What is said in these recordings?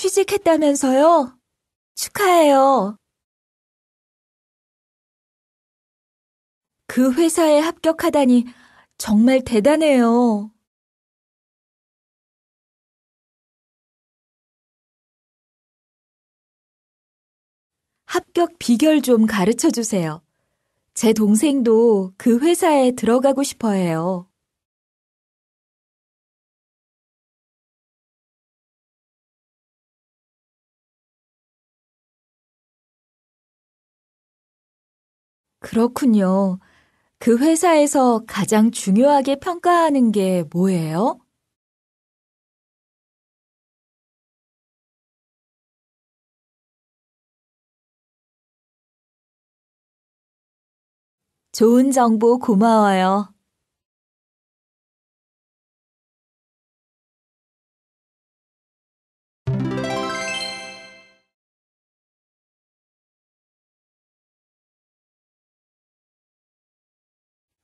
취직했다면서요? 축하해요. 그 회사에 합격하다니 정말 대단해요. 합격 비결 좀 가르쳐 주세요. 제 동생도 그 회사에 들어가고 싶어 해요. 그렇군요. 그 회사에서 가장 중요하게 평가하는 게 뭐예요? 좋은 정보 고마워요.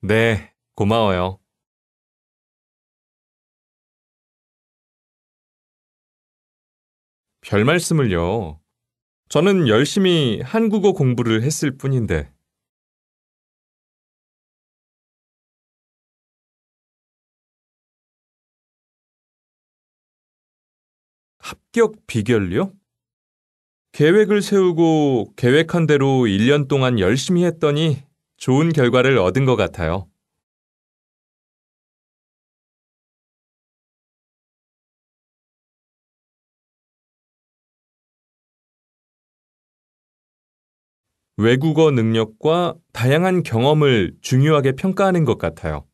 네, 고마워요. 별 말씀을요. 저는 열심히 한국어 공부를 했을 뿐인데. 합격 비결요? 계획을 세우고 계획한 대로 1년 동안 열심히 했더니 좋은 결과를 얻은 것 같아요. 외국어 능력과 다양한 경험을 중요하게 평가하는 것 같아요.